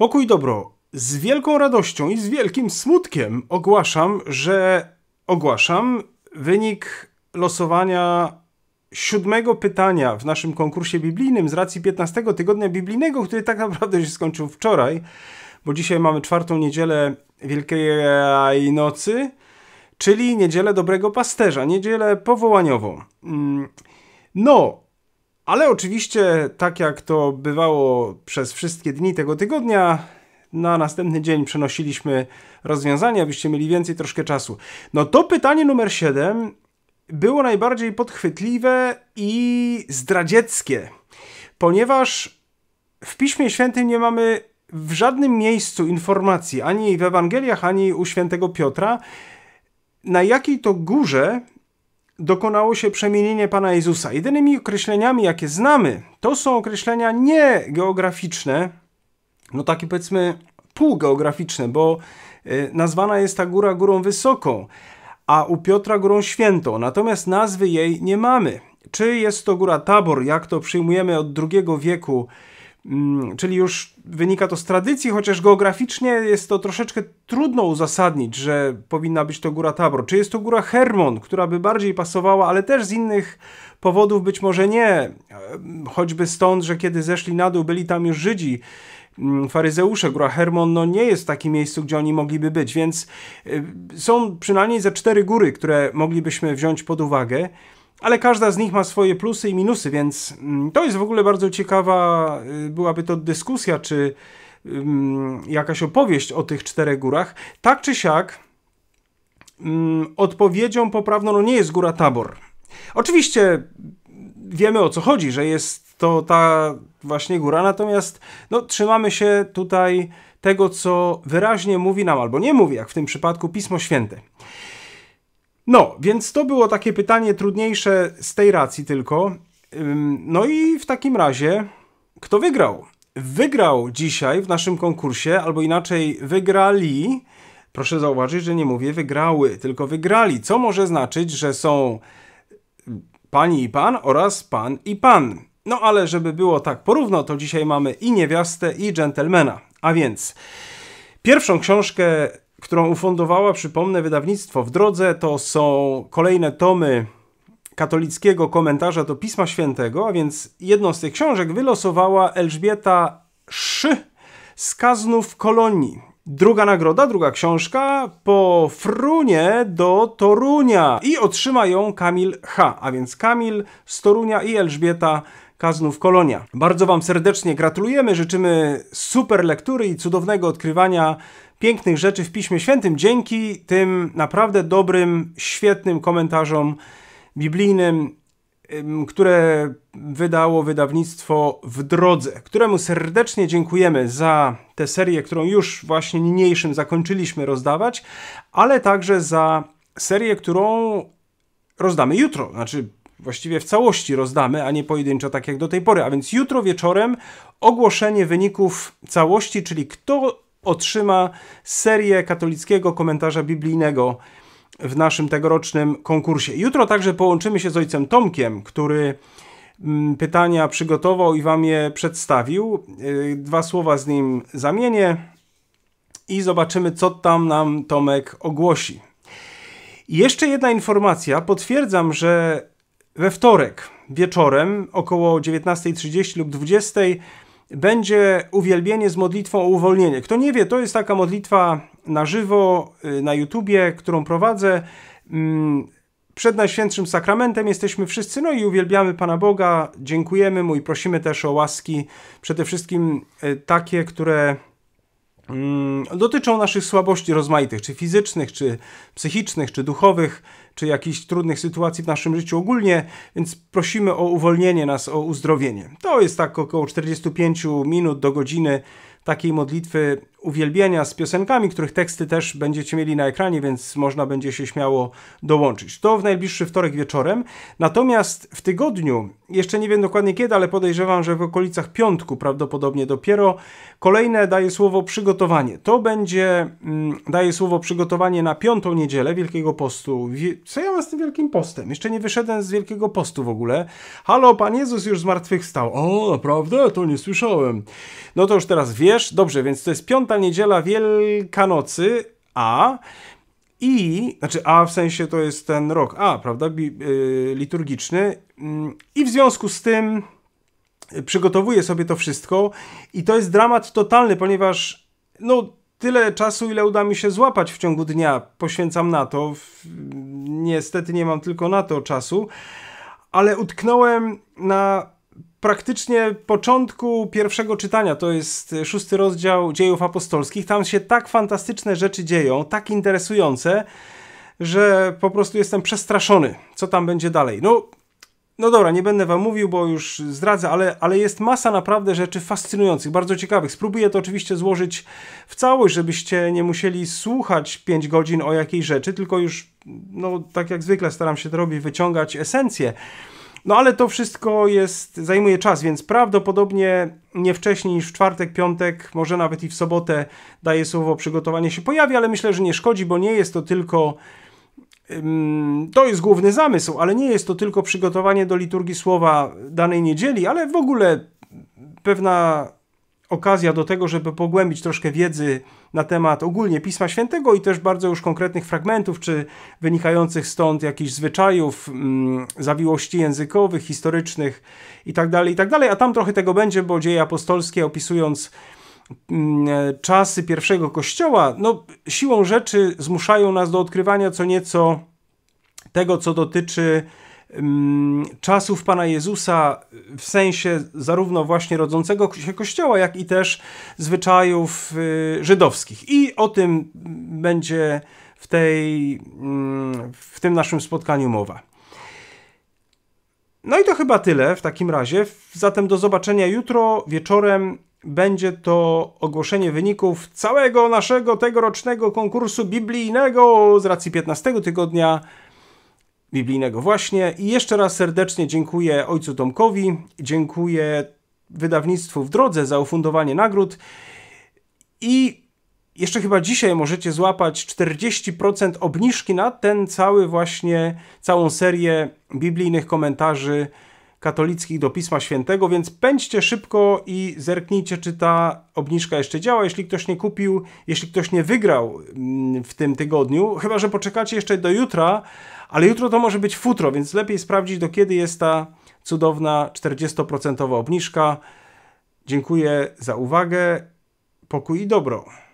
Pokój dobro. Z wielką radością i z wielkim smutkiem ogłaszam, że ogłaszam wynik losowania siódmego pytania w naszym konkursie biblijnym z racji 15 tygodnia biblijnego, który tak naprawdę się skończył wczoraj, bo dzisiaj mamy czwartą niedzielę Wielkiej Nocy, czyli niedzielę Dobrego Pasterza, niedzielę powołaniową. Mm, no, ale oczywiście, tak jak to bywało przez wszystkie dni tego tygodnia, na następny dzień przenosiliśmy rozwiązania, abyście mieli więcej troszkę czasu. No to pytanie numer 7 było najbardziej podchwytliwe i zdradzieckie, ponieważ w Piśmie Świętym nie mamy w żadnym miejscu informacji, ani w Ewangeliach, ani u świętego Piotra, na jakiej to górze dokonało się przemienienie Pana Jezusa. Jedynymi określeniami, jakie znamy, to są określenia nie geograficzne, no takie powiedzmy półgeograficzne, bo y, nazwana jest ta góra górą wysoką, a u Piotra górą świętą, natomiast nazwy jej nie mamy. Czy jest to góra Tabor, jak to przyjmujemy od II wieku, Mm, czyli już wynika to z tradycji, chociaż geograficznie jest to troszeczkę trudno uzasadnić, że powinna być to góra Tabor. Czy jest to góra Hermon, która by bardziej pasowała, ale też z innych powodów być może nie. E, choćby stąd, że kiedy zeszli na dół, byli tam już Żydzi mm, faryzeusze, góra Hermon no nie jest w takim miejscu, gdzie oni mogliby być, więc e, są przynajmniej za cztery góry, które moglibyśmy wziąć pod uwagę ale każda z nich ma swoje plusy i minusy, więc mm, to jest w ogóle bardzo ciekawa, y, byłaby to dyskusja, czy jakaś opowieść o tych czterech górach. Tak czy siak, odpowiedzią poprawną no nie jest góra Tabor. Oczywiście wiemy o co chodzi, że jest to ta właśnie góra, natomiast no, trzymamy się tutaj tego, co wyraźnie mówi nam, albo nie mówi, jak w tym przypadku Pismo Święte. No, więc to było takie pytanie trudniejsze z tej racji tylko. No i w takim razie, kto wygrał? Wygrał dzisiaj w naszym konkursie, albo inaczej wygrali. Proszę zauważyć, że nie mówię wygrały, tylko wygrali, co może znaczyć, że są pani i pan oraz pan i pan. No ale żeby było tak porówno, to dzisiaj mamy i niewiastę, i dżentelmena. A więc pierwszą książkę którą ufundowała, przypomnę, wydawnictwo w drodze, to są kolejne tomy katolickiego komentarza do Pisma Świętego, a więc jedną z tych książek wylosowała Elżbieta Szy z Kaznów Kolonii. Druga nagroda, druga książka po Frunie do Torunia i otrzyma ją Kamil H, a więc Kamil z Torunia i Elżbieta Kaznów Kolonia. Bardzo Wam serdecznie gratulujemy, życzymy super lektury i cudownego odkrywania pięknych rzeczy w Piśmie Świętym dzięki tym naprawdę dobrym, świetnym komentarzom biblijnym, które wydało wydawnictwo W Drodze, któremu serdecznie dziękujemy za tę serię, którą już właśnie niniejszym zakończyliśmy rozdawać, ale także za serię, którą rozdamy jutro, znaczy właściwie w całości rozdamy, a nie pojedynczo tak jak do tej pory. A więc jutro wieczorem ogłoszenie wyników całości, czyli kto otrzyma serię katolickiego komentarza biblijnego w naszym tegorocznym konkursie. Jutro także połączymy się z ojcem Tomkiem, który mm, pytania przygotował i wam je przedstawił. Y, dwa słowa z nim zamienię i zobaczymy, co tam nam Tomek ogłosi. jeszcze jedna informacja. Potwierdzam, że we wtorek wieczorem około 19.30 lub 20.00 będzie uwielbienie z modlitwą o uwolnienie. Kto nie wie, to jest taka modlitwa na żywo y, na YouTubie, którą prowadzę. Mm, przed Najświętszym Sakramentem jesteśmy wszyscy, no i uwielbiamy Pana Boga, dziękujemy Mu i prosimy też o łaski, przede wszystkim y, takie, które Mm, dotyczą naszych słabości rozmaitych, czy fizycznych, czy psychicznych, czy duchowych, czy jakichś trudnych sytuacji w naszym życiu ogólnie, więc prosimy o uwolnienie nas, o uzdrowienie. To jest tak około 45 minut do godziny takiej modlitwy uwielbienia z piosenkami, których teksty też będziecie mieli na ekranie, więc można będzie się śmiało dołączyć. To w najbliższy wtorek wieczorem. Natomiast w tygodniu, jeszcze nie wiem dokładnie kiedy, ale podejrzewam, że w okolicach piątku prawdopodobnie dopiero kolejne daje słowo przygotowanie. To będzie mm, daje słowo przygotowanie na piątą niedzielę Wielkiego Postu. Co ja mam z tym Wielkim Postem? Jeszcze nie wyszedłem z Wielkiego Postu w ogóle. Halo, Pan Jezus już zmartwychwstał. O, naprawdę? To nie słyszałem. No to już teraz wiesz. Dobrze, więc to jest piąta piąta niedziela Wielkanocy, a i, znaczy A w sensie to jest ten rok A, prawda, bi, y, liturgiczny mm, i w związku z tym y, przygotowuję sobie to wszystko i to jest dramat totalny, ponieważ no tyle czasu, ile uda mi się złapać w ciągu dnia, poświęcam na to. Niestety nie mam tylko na to czasu, ale utknąłem na praktycznie początku pierwszego czytania, to jest szósty rozdział dziejów apostolskich, tam się tak fantastyczne rzeczy dzieją, tak interesujące, że po prostu jestem przestraszony, co tam będzie dalej. No, no dobra, nie będę wam mówił, bo już zdradzę, ale, ale jest masa naprawdę rzeczy fascynujących, bardzo ciekawych. Spróbuję to oczywiście złożyć w całość, żebyście nie musieli słuchać 5 godzin o jakiejś rzeczy, tylko już, no tak jak zwykle, staram się to robić, wyciągać esencję. No ale to wszystko jest, zajmuje czas, więc prawdopodobnie nie wcześniej niż w czwartek, piątek, może nawet i w sobotę daje słowo przygotowanie się pojawi, ale myślę, że nie szkodzi, bo nie jest to tylko to jest główny zamysł, ale nie jest to tylko przygotowanie do liturgii słowa danej niedzieli, ale w ogóle pewna okazja do tego, żeby pogłębić troszkę wiedzy na temat ogólnie Pisma Świętego i też bardzo już konkretnych fragmentów, czy wynikających stąd jakichś zwyczajów, mm, zawiłości językowych, historycznych itd., tak itd. Tak A tam trochę tego będzie, bo dzieje apostolskie opisując mm, czasy pierwszego kościoła, no siłą rzeczy zmuszają nas do odkrywania co nieco tego, co dotyczy czasów Pana Jezusa w sensie zarówno właśnie rodzącego się Kościoła, jak i też zwyczajów y, żydowskich. I o tym będzie w, tej, mm, w tym naszym spotkaniu mowa. No i to chyba tyle w takim razie. Zatem do zobaczenia jutro wieczorem. Będzie to ogłoszenie wyników całego naszego tegorocznego konkursu biblijnego z racji 15 tygodnia biblijnego właśnie. I jeszcze raz serdecznie dziękuję ojcu Tomkowi, dziękuję wydawnictwu w drodze za ufundowanie nagród i jeszcze chyba dzisiaj możecie złapać 40% obniżki na ten cały właśnie, całą serię biblijnych komentarzy katolickich do Pisma Świętego, więc pędźcie szybko i zerknijcie, czy ta obniżka jeszcze działa. Jeśli ktoś nie kupił, jeśli ktoś nie wygrał mm, w tym tygodniu, chyba że poczekacie jeszcze do jutra, ale jutro to może być futro, więc lepiej sprawdzić, do kiedy jest ta cudowna 40% obniżka. Dziękuję za uwagę. Pokój i dobro.